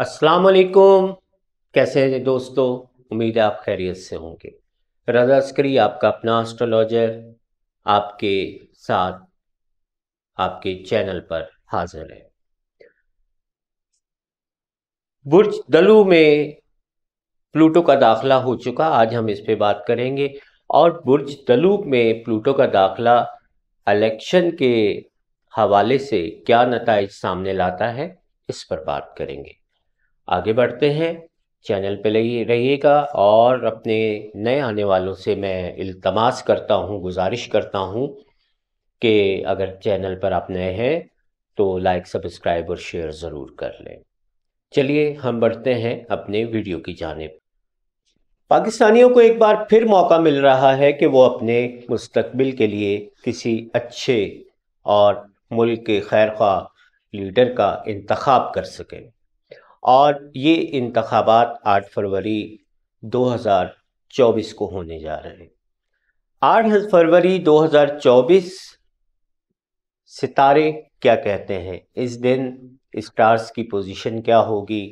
अस्सलाम वालेकुम कैसे हैं दोस्तों उम्मीद है आप खैरियत से होंगे रजा अस्करी आपका अपना एस्ट्रोलॉजर आपके साथ आपके चैनल पर हाजिर है बुर्ज दलू में प्लूटो का दाखला हो चुका आज हम इस पे बात करेंगे और बुर्ज दलू में प्लूटो का दाखला इलेक्शन के हवाले से क्या नतज सामने लाता है इस पर बात करेंगे आगे बढ़ते हैं चैनल पे लगी रहिएगा और अपने नए आने वालों से मैं इल्तमास करता हूँ गुजारिश करता हूँ कि अगर चैनल पर आप नए हैं तो लाइक सब्सक्राइब और शेयर ज़रूर कर लें चलिए हम बढ़ते हैं अपने वीडियो की जानब पाकिस्तानियों को एक बार फिर मौका मिल रहा है कि वो अपने मुस्तबिल के लिए किसी अच्छे और मुल्क के खैर लीडर का इंतखब कर सकें और ये इंतबात आठ फरवरी 2024 को होने जा रहे हैं आठ फरवरी 2024 सितारे क्या कहते हैं इस दिन स्टार्स की पोजीशन क्या होगी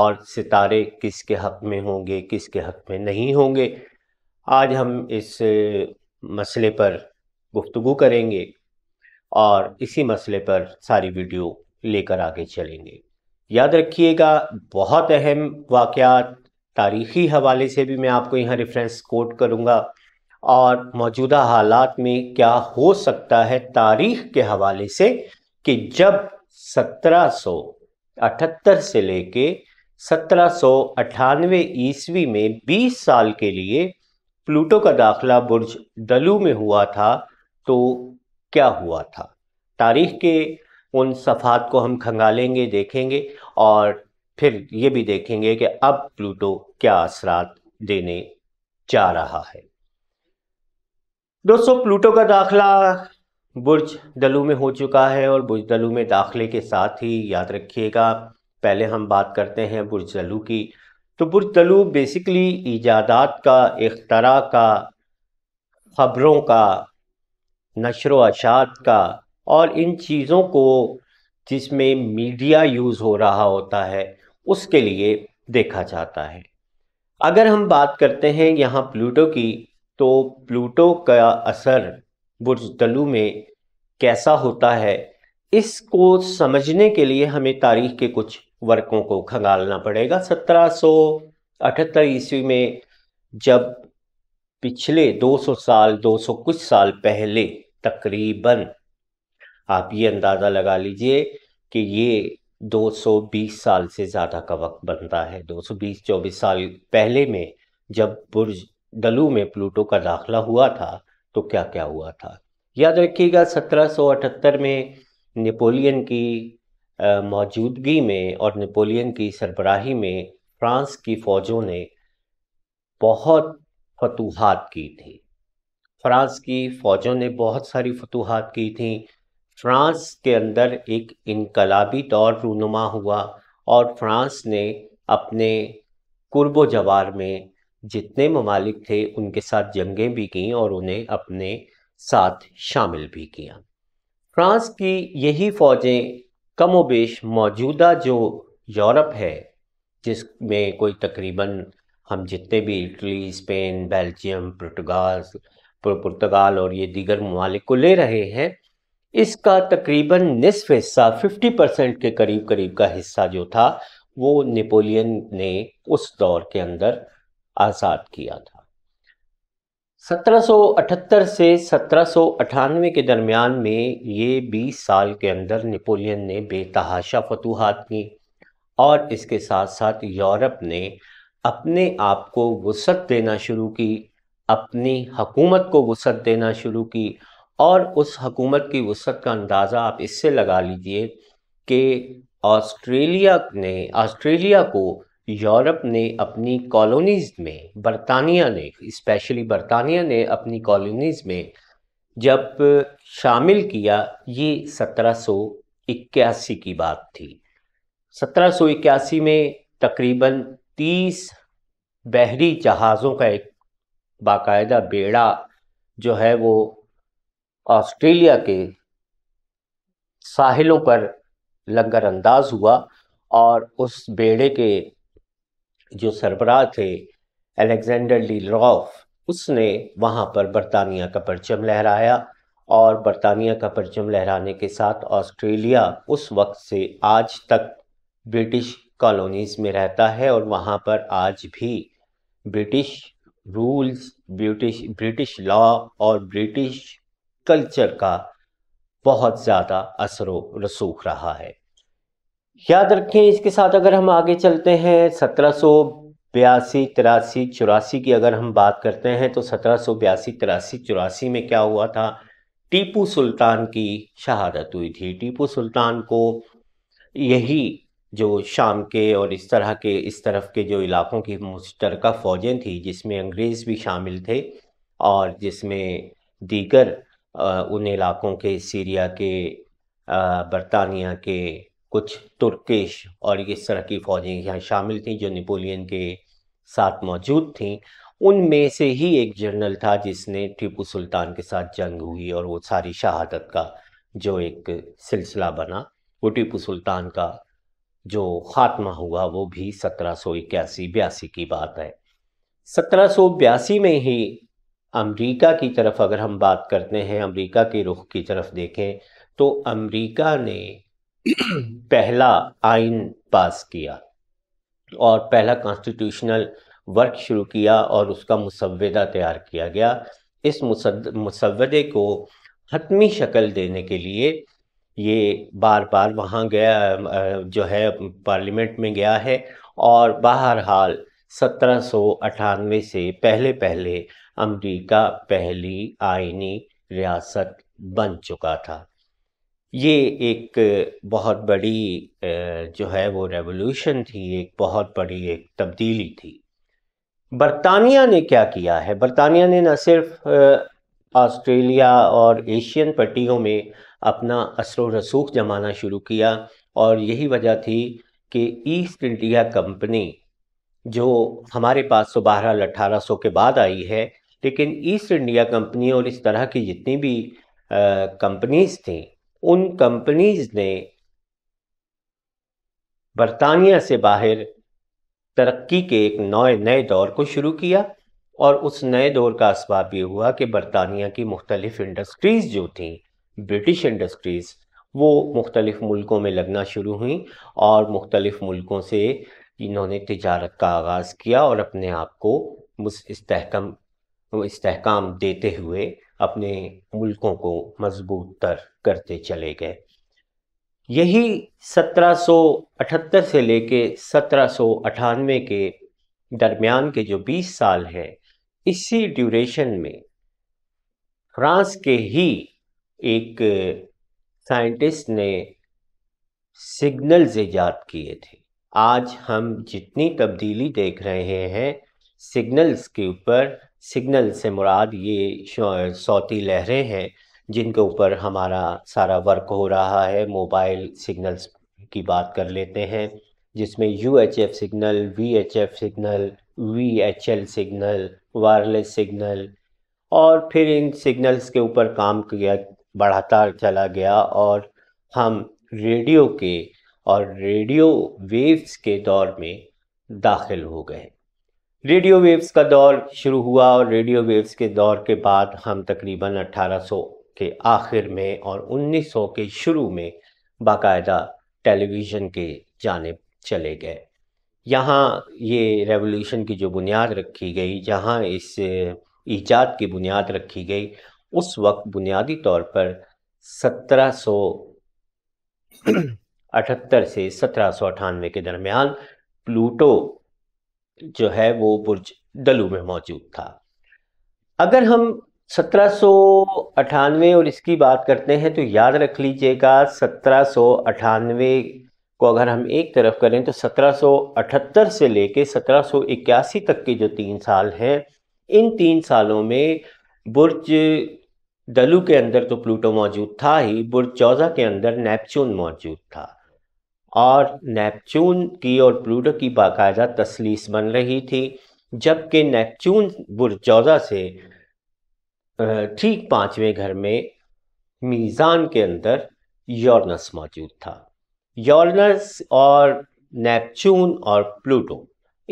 और सितारे किसके हक में होंगे किसके हक में नहीं होंगे आज हम इस मसले पर गुफ्तु करेंगे और इसी मसले पर सारी वीडियो लेकर आगे चलेंगे याद रखिएगा बहुत अहम वाक़ात तारीख़ी हवाले से भी मैं आपको यहाँ रेफरेंस कोट करूँगा और मौजूदा हालात में क्या हो सकता है तारीख के हवाले से कि जब 1778 से लेके 1798 ईस्वी में 20 साल के लिए प्लूटो का दाखला बुर्ज दलू में हुआ था तो क्या हुआ था तारीख के उन सफ़ात को हम खंगालेंगे देखेंगे और फिर ये भी देखेंगे कि अब प्लूटो क्या असरात देने जा रहा है दोस्तों प्लूटो का दाखला बुर्ज दलू में हो चुका है और बुर्ज दलू में दाखले के साथ ही याद रखिएगा पहले हम बात करते हैं बुर्ज दलू की तो बुर्ज दलू बेसिकली ईजादात का इख्तरा का खबरों का नशर अशात का और इन चीज़ों को जिसमें मीडिया यूज़ हो रहा होता है उसके लिए देखा जाता है अगर हम बात करते हैं यहाँ प्लूटो की तो प्लूटो का असर बुरजदलू में कैसा होता है इसको समझने के लिए हमें तारीख के कुछ वर्कों को खंगालना पड़ेगा 1778 ईस्वी में जब पिछले 200 साल 200 कुछ साल पहले तकरीबन आप ये अंदाज़ा लगा लीजिए कि ये 220 साल से ज़्यादा का वक्त बनता है 220 24 साल पहले में जब बुर्ज डलू में प्लूटो का दाखला हुआ था तो क्या क्या हुआ था याद रखिएगा 1778 में नेपोलियन की मौजूदगी में और नेपोलियन की सरबराही में फ्रांस की फ़ौजों ने बहुत फतूहत की थी फ्रांस की फ़ौजों ने बहुत सारी फतूहत की थी फ्रांस के अंदर एक इनकलाबी दौर रूनुमा हुआ और फ्रांस ने अपने कुर्ब जवार में जितने ममालिक थे उनके साथ जंगें भी कहीं और उन्हें अपने साथ शामिल भी किया फ्रांस की यही फौजें कमो बेश मौजूदा जो यूरोप है जिसमें कोई तकरीबन हम जितने भी इटली स्पेन बेल्जियम पुर्तगाल पुर्तगाल और ये दीगर ममालिक को ले रहे हैं इसका तकरीबन निसफ हिस्सा 50 परसेंट के करीब करीब का हिस्सा जो था वो नेपोलियन ने उस दौर के अंदर आज़ाद किया था 1778 से अठानवे के दरमियान में ये 20 साल के अंदर नेपोलियन ने बेतहाशा फतूहत की और इसके साथ साथ यूरोप ने अपने आप को वसत देना शुरू की अपनी हकूमत को वसत देना शुरू की और उस हकूमत की वसत का अंदाज़ा आप इससे लगा लीजिए कि ऑस्ट्रेलिया ने ऑस्ट्रेलिया को यूरोप ने अपनी कॉलोनीज़ में बरतानिया ने स्पेशली बरतानिया ने अपनी कॉलोनीज़ में जब शामिल किया ये सत्रह इक्यासी की बात थी सत्रह इक्यासी में तकरीबन तीस बहरी जहाज़ों का एक बाकायदा बेड़ा जो है वो ऑस्ट्रेलिया के साहिलों पर लंगर अंदाज हुआ और उस बेड़े के जो सरबराह थे अलेक्जेंडर ली लॉफ उसने वहाँ पर बरतानिया का परचम लहराया और बरतानिया का परचम लहराने के साथ ऑस्ट्रेलिया उस वक्त से आज तक ब्रिटिश कॉलोनीज़ में रहता है और वहाँ पर आज भी British rules British British law और ब्रिटिश कल्चर का बहुत ज़्यादा असर रसूख रहा है याद रखें इसके साथ अगर हम आगे चलते हैं सत्रह सौ बयासी तिरासी चौरासी की अगर हम बात करते हैं तो सत्रह सौ बयासी तिरासी चौरासी में क्या हुआ था टीपू सुल्तान की शहादत हुई थी टीपू सुल्तान को यही जो शाम के और इस तरह के इस तरफ के जो इलाकों की मुश्तरका फ़ौजें थी जिसमें अंग्रेज़ भी शामिल थे और जिसमें दीगर उन इलाकों के सीरिया के बरतानिया के कुछ तुर्किश और इस तरह की फ़ौजें यहाँ शामिल थीं जो नेपोलियन के साथ मौजूद थीं उनमें से ही एक जनरल था जिसने टीपू सुल्तान के साथ जंग हुई और वो सारी शहादत का जो एक सिलसिला बना वो टीपू सुल्तान का जो खात्मा हुआ वो भी सत्रह सौ इक्यासी बयासी की बात है सत्रह सौ बयासी में ही अमेरिका की तरफ अगर हम बात करते हैं अमेरिका के रुख की तरफ देखें तो अमेरिका ने पहला आइन पास किया और पहला कॉन्स्टिट्यूशनल वर्क शुरू किया और उसका मुसवदा तैयार किया गया इस मुसवदे को हतमी शक्ल देने के लिए ये बार बार वहाँ गया जो है पार्लियामेंट में गया है और बहरहाल सत्रह से पहले पहले अमेरिका पहली आइनी रियासत बन चुका था ये एक बहुत बड़ी जो है वो रेवोल्यूशन थी एक बहुत बड़ी एक तब्दीली थी बरतानिया ने क्या किया है बरतानिया ने न सिर्फ ऑस्ट्रेलिया और एशियन पट्टियों में अपना असर रसूख जमाना शुरू किया और यही वजह थी कि ईस्ट इंडिया कंपनी जो हमारे पास तो बारह अट्ठारह सौ के बाद आई है लेकिन ईस्ट इंडिया कंपनी और इस तरह की जितनी भी कंपनीज थी उन कंपनीज ने बरतानिया से बाहर तरक्की के एक नए नए दौर को शुरू किया और उस नए दौर का इसबाब ये हुआ कि बरतानिया की मुख्तलिफ़ इंडस्ट्रीज़ जो थी ब्रिटिश इंडस्ट्रीज़ वो मुख्तलिफ़ मुल्कों में लगना शुरू हुई और मुख्तलिफ़ मुल्कों से इन्होंने तजारत का आगाज़ किया और अपने आप को मुस्तकम इस्तेकाम देते हुए अपने मुल्कों को मजबूत तर करते चले गए यही 1778 से लेके सत्रह के दरमियान के जो 20 साल हैं इसी ड्यूरेशन में फ्रांस के ही एक साइंटिस्ट ने सिग्नल्स ईजाद किए थे आज हम जितनी तब्दीली देख रहे हैं सिग्नल्स के ऊपर सिग्नल से मुराद ये सौती लहरें हैं जिनके ऊपर हमारा सारा वर्क हो रहा है मोबाइल सिग्नल्स की बात कर लेते हैं जिसमें U H F signal V H F signal V H L signal wireless signal और फिर इन सिग्नल्स के ऊपर काम किया बढ़ाता चला गया और हम रेडियो के और रेडियो वेव्स के दौर में दाखिल हो गए रेडियो वेव्स का दौर शुरू हुआ और रेडियो वेव्स के दौर के बाद हम तकरीबन 1800 के आखिर में और 1900 के शुरू में बाकायदा टेलीविज़न के जाने चले गए यहाँ ये रेवोल्यूशन की जो बुनियाद रखी गई जहाँ इस ईजाद की बुनियाद रखी गई उस वक्त बुनियादी तौर पर 1700 अठहत्तर से सत्रह सौ अठानवे के दरमियान प्लूटो जो है वो बुर्ज दलू में मौजूद था अगर हम सत्रह और इसकी बात करते हैं तो याद रख लीजिएगा सत्रह को अगर हम एक तरफ करें तो 1778 से लेके 1781 तक के जो तीन साल हैं इन तीन सालों में बुर्ज दलू के अंदर तो प्लूटो मौजूद था ही बुर्ज चौजा के अंदर नेपच्यून मौजूद था और नेपच्यून की और प्लूटो की बाकायदा तसलीस बन रही थी जबकि नेपच्यून बुरजौदा से ठीक पाँचवें घर में मीज़ान के अंदर यॉर्नस मौजूद था यॉर्नस और नेपच्यून और प्लूटो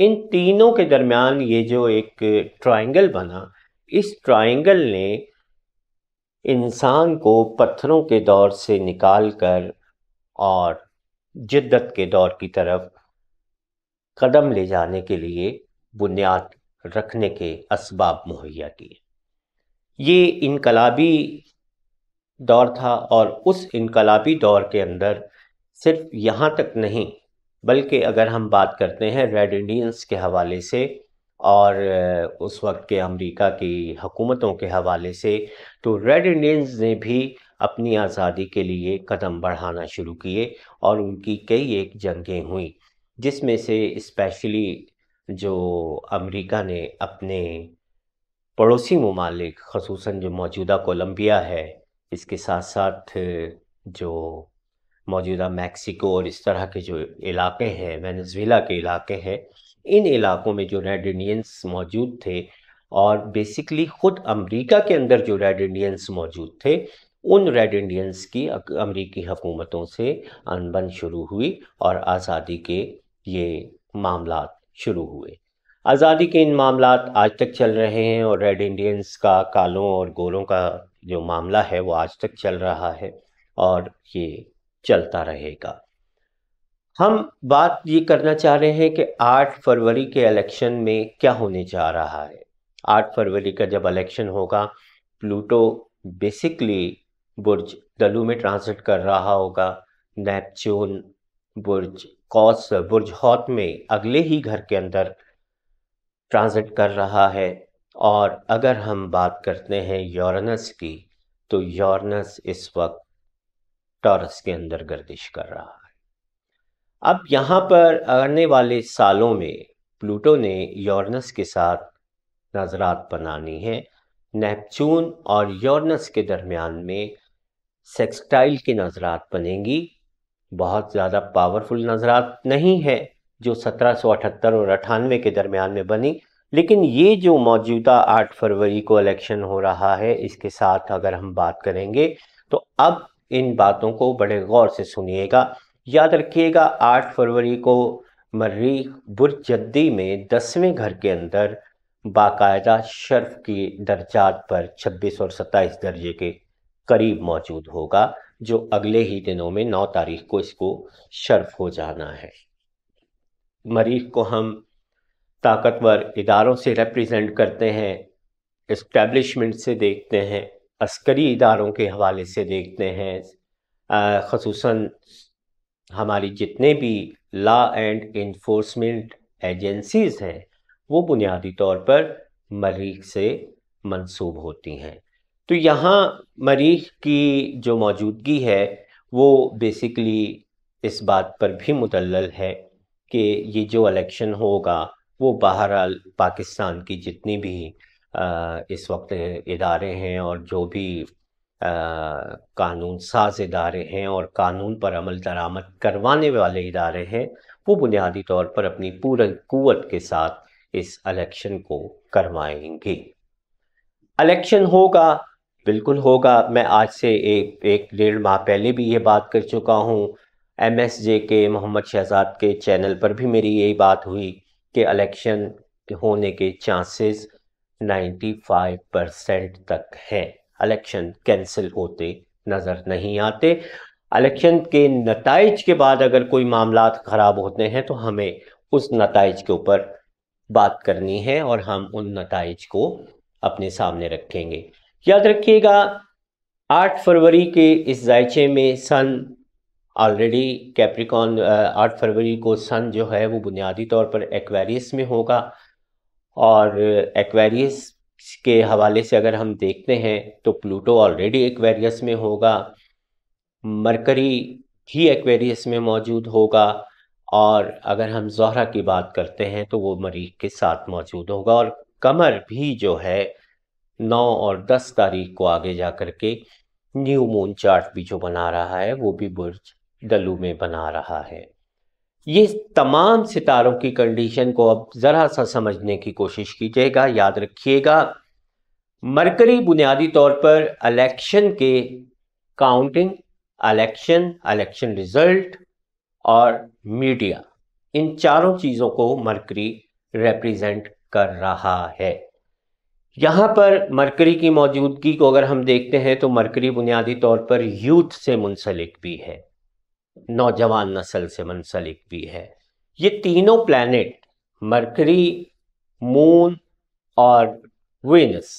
इन तीनों के दरमियान ये जो एक ट्रायंगल बना इस ट्रायंगल ने इंसान को पत्थरों के दौर से निकाल कर और जिद्दत के दौर की तरफ कदम ले जाने के लिए बुनियाद रखने के इसबाब मुहैया किए ये इनकलाबी दौर था और उस इनकलाबी दौर के अंदर सिर्फ यहाँ तक नहीं बल्कि अगर हम बात करते हैं रेड इंडियंस के हवाले से और उस वक्त के अमेरिका की हुकूमतों के हवाले से तो रेड इंडियंस ने भी अपनी आज़ादी के लिए कदम बढ़ाना शुरू किए और उनकी कई एक जंगें हुई जिसमें से स्पेशली जो अमेरिका ने अपने पड़ोसी ममालिक खसूस जो मौजूदा कोलंबिया है इसके साथ साथ जो मौजूदा मैक्सिको और इस तरह के जो इलाके हैं वेनेजुएला के इलाके हैं इन इलाकों में जो रेड इंडियंस मौजूद थे और बेसिकली ख़ुद अमेरिका के अंदर जो रेड इंडियंस मौजूद थे उन रेड इंडियंस की अमरीकी हकूमतों से अनबन शुरू हुई और आज़ादी के ये मामला शुरू हुए आज़ादी के इन मामला आज तक चल रहे हैं और रेड इंडियंस का कालों और गोरों का जो मामला है वो आज तक चल रहा है और ये चलता रहेगा हम बात ये करना चाह रहे हैं कि 8 फरवरी के इलेक्शन में क्या होने जा रहा है 8 फरवरी का जब इलेक्शन होगा प्लूटो बेसिकली बुर्ज दलु में ट्रांसिट कर रहा होगा नेपच्यून बुर्ज कॉस बुर्ज हॉत में अगले ही घर के अंदर ट्रांसिट कर रहा है और अगर हम बात करते हैं योरनस की तो योरनस इस वक्त टॉरस के अंदर गर्दिश कर रहा है अब यहाँ पर आने वाले सालों में प्लूटो ने योरनस के साथ नजरात बनानी है नेपच्यून और योरनस के दरमियान में सेक्सटाइल के नज़रात बनेंगी बहुत ज़्यादा पावरफुल नज़रात नहीं है जो 1778 और अठानवे के दरमियान में बनी लेकिन ये जो मौजूदा आठ फरवरी को इलेक्शन हो रहा है इसके साथ अगर हम बात करेंगे तो अब इन बातों को बड़े गौर से सुनिएगा याद रखिएगा आठ फरवरी को मर्रीख बुरजद्दी में दसवें घर के अंदर बाकायदा शर्फ की दर्जात पर 26 और 27 दर्जे के करीब मौजूद होगा जो अगले ही दिनों में नौ तारीख को इसको शर्फ हो जाना है मरीख को हम ताकतवर इदारों से रिप्रेजेंट करते हैं इस्टेब्लिशमेंट से देखते हैं अस्करी इदारों के हवाले से देखते हैं खसूस हमारी जितने भी ला एंड इन्फोर्समेंट एजेंसीज हैं वो बुनियादी तौर पर मरीख से मंसूब होती हैं तो यहाँ मरीख की जो मौजूदगी है वो बेसिकली इस बात पर भी मुतल है कि ये जो इलेक्शन होगा वो बहरहाल पाकिस्तान की जितनी भी इस वक्त इदारे हैं और जो भी कानून साज इदारे हैं और कानून पर अमल दरामद करवाने वाले इदारे हैं वो बुनियादी तौर पर अपनी पूरी क़वत के साथ इस इलेक्शन को करवाएंगे इलेक्शन होगा बिल्कुल होगा मैं आज से एक एक डेढ़ माह पहले भी ये बात कर चुका हूँ एम एस जे के मोहम्मद शहजाद के चैनल पर भी मेरी यही बात हुई कि इलेक्शन होने के चांसेस 95 परसेंट तक हैं इलेक्शन कैंसिल होते नज़र नहीं आते इलेक्शन के नतज के बाद अगर कोई मामला ख़राब होते हैं तो हमें उस नतज के ऊपर बात करनी है और हम उन नतज को अपने सामने रखेंगे याद रखिएगा 8 फरवरी के इस जायचे में सन ऑलरेडी कैप्रिकॉन 8 फरवरी को सन जो है वो बुनियादी तौर पर एक्वेरियस में होगा और एक्वेरियस के हवाले से अगर हम देखते हैं तो प्लूटो ऑलरेडी एक्वेरियस में होगा मरकरी ही एक्वेरियस में मौजूद होगा और अगर हम जहरा की बात करते हैं तो वो मरीख के साथ मौजूद होगा और कमर भी जो है नौ और दस तारीख को आगे जा के न्यू मून चार्ट भी जो बना रहा है वो भी बुर्ज डलू में बना रहा है ये तमाम सितारों की कंडीशन को अब ज़रा सा समझने की कोशिश कीजिएगा याद रखिएगा मरकरी बुनियादी तौर पर इलेक्शन के काउंटिंग इलेक्शन इलेक्शन रिजल्ट और मीडिया इन चारों चीज़ों को मरकरी रिप्रेजेंट कर रहा है यहाँ पर मरकरी की मौजूदगी को अगर हम देखते हैं तो मरकरी बुनियादी तौर पर यूथ से मुंसलिक भी है नौजवान नस्ल से मुंसलिक भी है ये तीनों प्लैनेट मरकरी मून और वेनस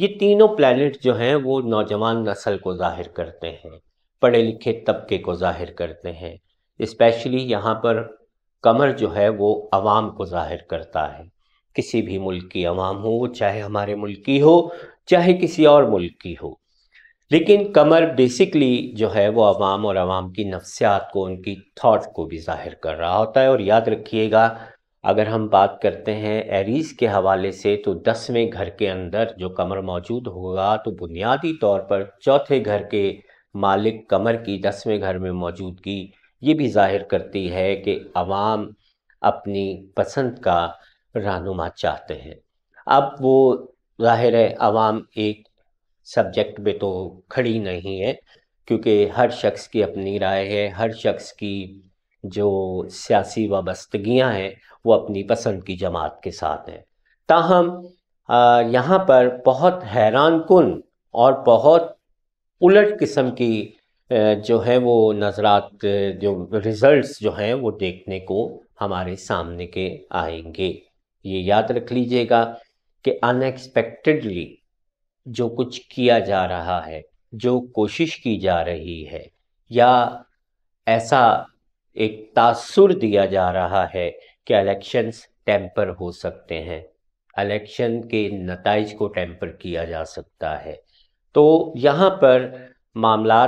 ये तीनों प्लैनेट जो हैं वो नौजवान नस्ल को जाहिर करते हैं पढ़े लिखे तबके को जाहिर करते हैं इस्पेशली यहाँ पर कमर जो है वो आवाम को जाहिर करता है किसी भी मुल्क की आवाम हो चाहे हमारे मुल्क की हो चाहे किसी और मुल्क की हो लेकिन कमर बेसिकली जो है वो आवाम और आवाम की नफ्सियात को उनकी थाट को भी जाहिर कर रहा होता है और याद रखिएगा अगर हम बात करते हैं एरीज़ के हवाले से तो दसवें घर के अंदर जो कमर मौजूद होगा तो बुनियादी तौर पर चौथे घर के मालिक कमर की दसवें घर में मौजूदगी ये भी जाहिर करती है कि आवाम अपनी पसंद का रहनुमा चाहते हैं अब वो जाहिर है आवाम एक सब्जेक्ट में तो खड़ी नहीं है क्योंकि हर शख्स की अपनी राय है हर शख्स की जो सियासी वाबस्तगियाँ हैं वो अपनी पसंद की जमात के साथ हैं ताहम यहाँ पर बहुत हैरान कन और बहुत उलट किस्म की जो है वो नज़रात जो रिज़ल्ट्स जो हैं वो देखने को हमारे सामने के आएंगे ये याद रख लीजिएगा कि अनएक्सपेक्टेडली जो कुछ किया जा रहा है जो कोशिश की जा रही है या ऐसा एक तासुर दिया जा रहा है कि इलेक्शंस टेम्पर हो सकते हैं इलेक्शन के नतज को टैंपर किया जा सकता है तो यहाँ पर मामला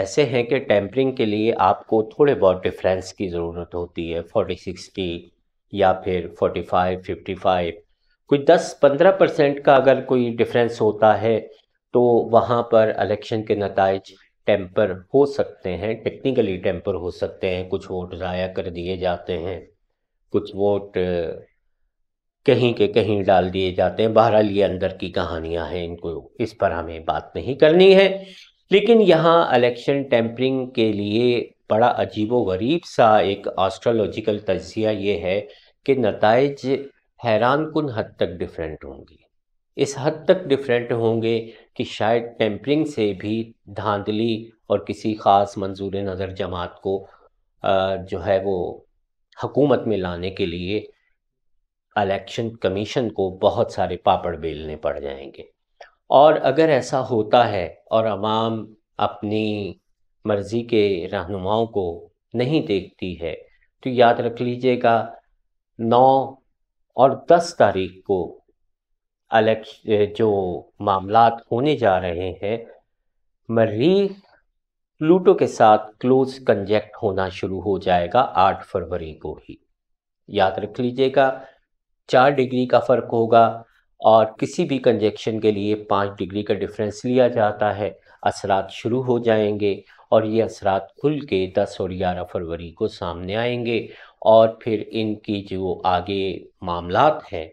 ऐसे हैं कि टैंपरिंग के लिए आपको थोड़े बहुत डिफरेंस की ज़रूरत होती है फोर्टी सिक्सटी या फिर 45, 55 कुछ 10-15 परसेंट का अगर कोई डिफरेंस होता है तो वहाँ पर इलेक्शन के नतज टेम्पर हो सकते हैं टेक्निकली टेम्पर हो सकते हैं कुछ वोट ज़ाया कर दिए जाते हैं कुछ वोट कहीं के कहीं डाल दिए जाते हैं बहरहाल ये अंदर की कहानियां हैं इनको इस पर हमें बात नहीं करनी है लेकिन यहाँ इलेक्शन टेम्परिंग के लिए बड़ा अजीबोगरीब गरीब सा एक ऑस्ट्रोलॉजिकल तजिया ये है के नतज हैरान कन हद तक डिफरेंट होंगे इस हद तक डिफरेंट होंगे कि शायद टेम्परिंग से भी धांधली और किसी ख़ास मंजूर नज़र जमात को जो है वो हकूमत में लाने के लिए अलेक्शन कमीशन को बहुत सारे पापड़ बेलने पड़ जाएंगे और अगर ऐसा होता है और आवाम अपनी मर्ज़ी के रहनुमाओं को नहीं देखती है तो याद रख लीजिएगा नौ और दस तारीख को अलेक्श जो मामला होने जा रहे हैं मरीख प्लूटो के साथ क्लोज कंजेक्ट होना शुरू हो जाएगा आठ फरवरी को ही याद रख लीजिएगा चार डिग्री का फर्क होगा और किसी भी कंजेक्शन के लिए पाँच डिग्री का डिफरेंस लिया जाता है असरात शुरू हो जाएंगे और ये असरात खुल के दस और ग्यारह फरवरी को सामने आएंगे और फिर इनकी जो आगे मामलात हैं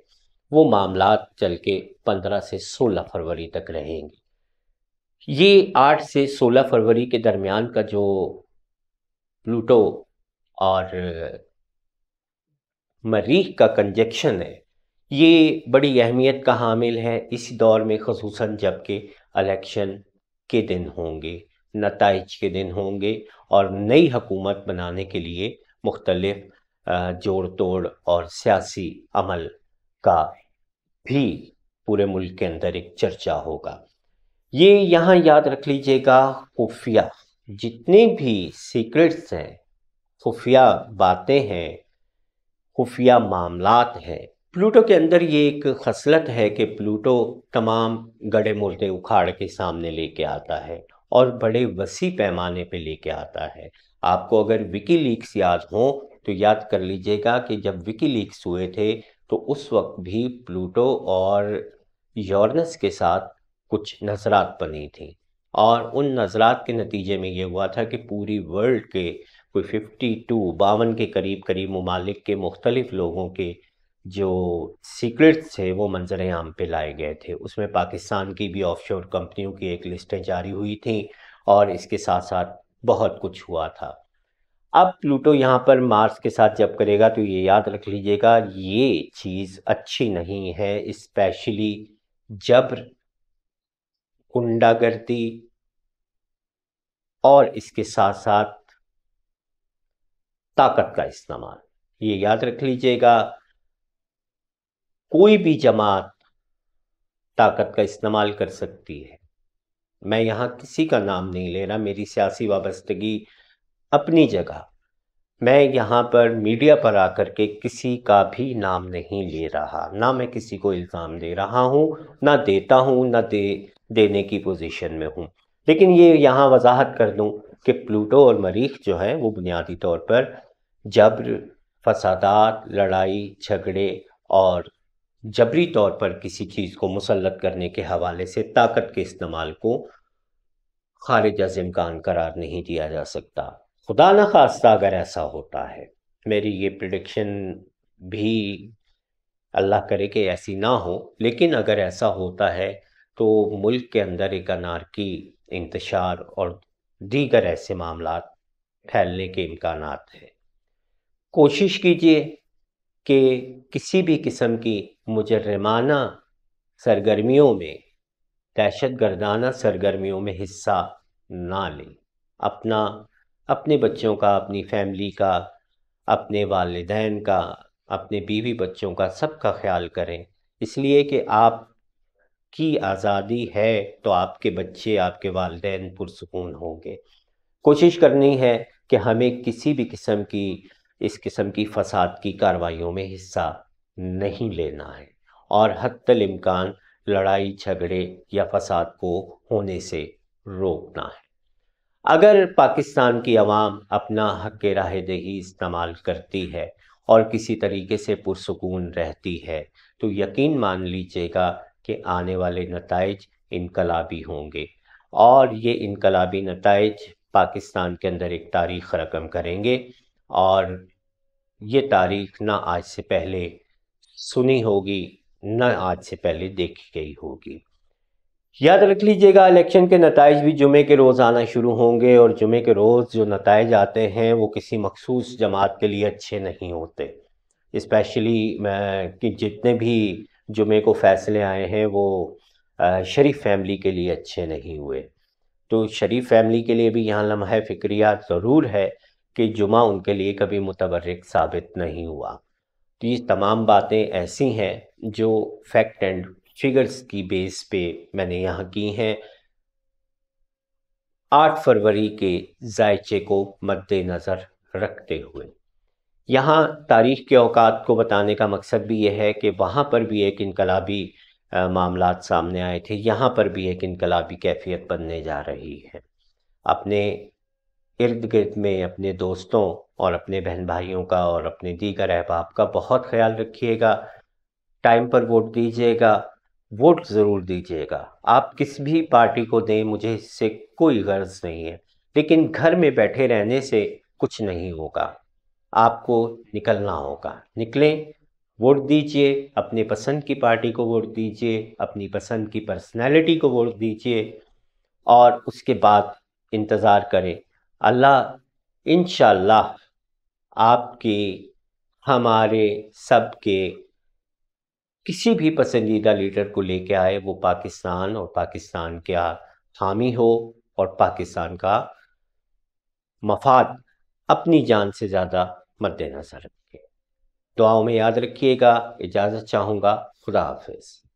वो मामलात चल के पंद्रह से सोलह फरवरी तक रहेंगे ये आठ से सोलह फरवरी के दरमियान का जो प्लूटो और मरीख का कंजक्शन है ये बड़ी अहमियत का हामिल है इस दौर में खसूस जबकि इलेक्शन के दिन होंगे नतज के दिन होंगे और नई हकूमत बनाने के लिए मुख्तलफ़ जोड़ तोड़ और सियासी अमल का भी पूरे मुल्क के अंदर एक चर्चा होगा ये यहाँ याद रख लीजिएगा खुफिया जितने भी सीक्रेट्स हैं खुफिया बातें हैं खुफिया मामलात हैं प्लूटो के अंदर ये एक खसलत है कि प्लूटो तमाम गड़े मुर्दे उखाड़ के सामने लेके आता है और बड़े वसी पैमाने पे लेके आता है आपको अगर विकी लीक्स याद हों तो याद कर लीजिएगा कि जब विकी लीक्स हुए थे तो उस वक्त भी प्लूटो और यूरनस के साथ कुछ नजरात बनी थी और उन नजरात के नतीजे में ये हुआ था कि पूरी वर्ल्ड के कोई फिफ्टी टू बावन के करीब करीब ममालिक के मुख्तलिफ लोगों के जो सीक्रेट्स थे वो मंजर आम पे लाए गए थे उसमें पाकिस्तान की भी ऑफशोर कंपनियों की एक लिस्टें जारी हुई थी और इसके साथ साथ बहुत कुछ हुआ था अब प्लूटो यहाँ पर मार्स के साथ जब करेगा तो ये याद रख लीजिएगा ये चीज़ अच्छी नहीं है स्पेशली जबर गुंडागर्दी और इसके साथ साथ ताकत का इस्तेमाल ये याद रख लीजिएगा कोई भी जमात ताकत का इस्तेमाल कर सकती है मैं यहाँ किसी का नाम नहीं ले रहा मेरी सियासी वाबस्तगी अपनी जगह मैं यहाँ पर मीडिया पर आकर के किसी का भी नाम नहीं ले रहा ना मैं किसी को इल्ज़ाम दे रहा हूँ ना देता हूँ ना दे देने की पोजीशन में हूँ लेकिन ये यहाँ वजाहत कर दूँ कि प्लूटो और मरीख जो है वो बुनियादी तौर पर जबर फसादात लड़ाई झगड़े और जबरी तौर पर किसी चीज़ को मुसलत करने के हवाले से ताकत के इस्तेमाल को खारिज अज़ करार नहीं दिया जा सकता खुदा न खास्ता अगर ऐसा होता है मेरी ये प्रडिक्शन भी अल्लाह करे कि ऐसी ना हो लेकिन अगर ऐसा होता है तो मुल्क के अंदर एक अनारकी इंतशार और दीगर ऐसे मामला फैलने के इम्कान हैं कोशिश कीजिए कि किसी भी किस्म की मुजरमाना सरगर्मियों में दहशत गर्दाना सरगर्मियों में हिस्सा ना लें अपना अपने बच्चों का अपनी फैमिली का अपने वालदेन का अपने बीवी बच्चों का सबका ख्याल करें इसलिए कि आप की आज़ादी है तो आपके बच्चे आपके वालदेन पुरसकून होंगे कोशिश करनी है कि हमें किसी भी किस्म की इस किस्म की फसाद की कार्रवाइयों में हिस्सा नहीं लेना है और हत्तल इम्कान लड़ाई झगड़े या फसाद को होने से रोकना है अगर पाकिस्तान की आवाम अपना हक राह दही इस्तेमाल करती है और किसी तरीके से पुरसकून रहती है तो यकीन मान लीजिएगा कि आने वाले नतज इनकलाबी होंगे और ये इनकलाबी नतज पाकिस्तान के अंदर एक तारीख रकम करेंगे और ये तारीख ना आज से पहले सुनी होगी ना आज से पहले देखी गई होगी याद रख लीजिएगा इलेक्शन के नतज भी जुमे के रोज़ आना शुरू होंगे और जुमे के रोज़ जो नतज आते हैं वो किसी मखसूस जमात के लिए अच्छे नहीं होते इस्पेशली कि जितने भी जुमे को फ़ैसले आए हैं वो शरीफ फैमिली के लिए अच्छे नहीं हुए तो शरीफ फैमिली के लिए भी यहाँ लम्हा फ़िक्रिया ज़रूर है कि जुमा उनके लिए कभी मुतबरक साबित नहीं हुआ तो ये तमाम बातें ऐसी हैं जो फैक्ट एंड फिगर्स की बेस पे मैंने यहाँ की हैं आठ फरवरी के जायचे को मद्देनज़र रखते हुए यहाँ तारीख के अवकात को बताने का मकसद भी यह है कि वहाँ पर भी एक इनकलाबी मामला सामने आए थे यहाँ पर भी एक इनकलाबी कैफियत बनने जा रही है अपने इर्द गिर्द में अपने दोस्तों और अपने बहन भाइयों का और अपने दीगर अहबाब का बहुत ख्याल रखिएगा टाइम पर वोट दीजिएगा वोट ज़रूर दीजिएगा आप किस भी पार्टी को दें मुझे इससे कोई गर्ज नहीं है लेकिन घर में बैठे रहने से कुछ नहीं होगा आपको निकलना होगा निकलें वोट दीजिए अपने पसंद की पार्टी को वोट दीजिए अपनी पसंद की पर्सनैलिटी को वोट दीजिए और उसके बाद इंतज़ार करें अल्लाह इन आपकी हमारे सबके किसी भी पसंदीदा लीडर को लेके आए वो पाकिस्तान और पाकिस्तान क्या हामी हो और पाकिस्तान का मफाद अपनी जान से ज़्यादा मद्देनजर रखे दुआओं में याद रखिएगा इजाज़त चाहूँगा खुदा हाफिज़